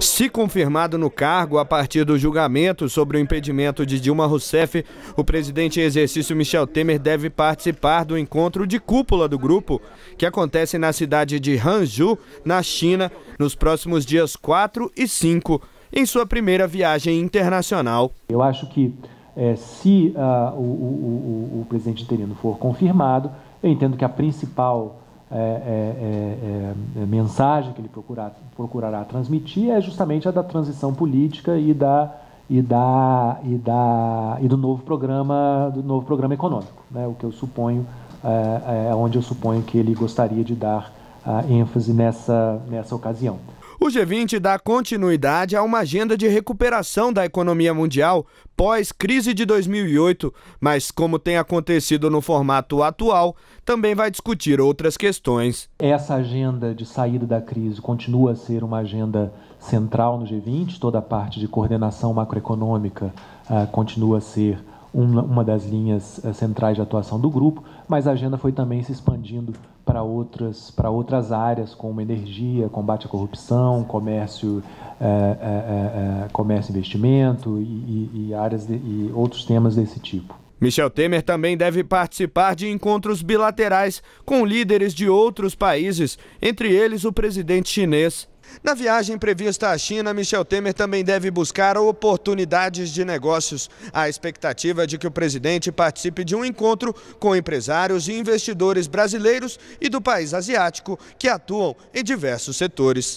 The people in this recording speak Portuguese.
Se confirmado no cargo a partir do julgamento sobre o impedimento de Dilma Rousseff, o presidente em exercício Michel Temer deve participar do encontro de cúpula do grupo, que acontece na cidade de Hangzhou, na China, nos próximos dias 4 e 5, em sua primeira viagem internacional. Eu acho que é, se uh, o, o, o, o presidente interino for confirmado, eu entendo que a principal é é, é, é, mensagem que ele procurar, procurará transmitir é justamente a da transição política e da e da e da e do novo programa do novo programa econômico, né? O que eu suponho é, é onde eu suponho que ele gostaria de dar ah, ênfase nessa nessa ocasião. O G20 dá continuidade a uma agenda de recuperação da economia mundial pós-crise de 2008, mas, como tem acontecido no formato atual, também vai discutir outras questões. Essa agenda de saída da crise continua a ser uma agenda central no G20, toda a parte de coordenação macroeconômica uh, continua a ser uma das linhas eh, centrais de atuação do grupo, mas a agenda foi também se expandindo para outras, para outras áreas, como energia, combate à corrupção, comércio, é, é, é, comércio investimento e, e áreas de, e outros temas desse tipo. Michel Temer também deve participar de encontros bilaterais com líderes de outros países, entre eles o presidente chinês na viagem prevista à China, Michel Temer também deve buscar oportunidades de negócios. A expectativa é de que o presidente participe de um encontro com empresários e investidores brasileiros e do país asiático que atuam em diversos setores.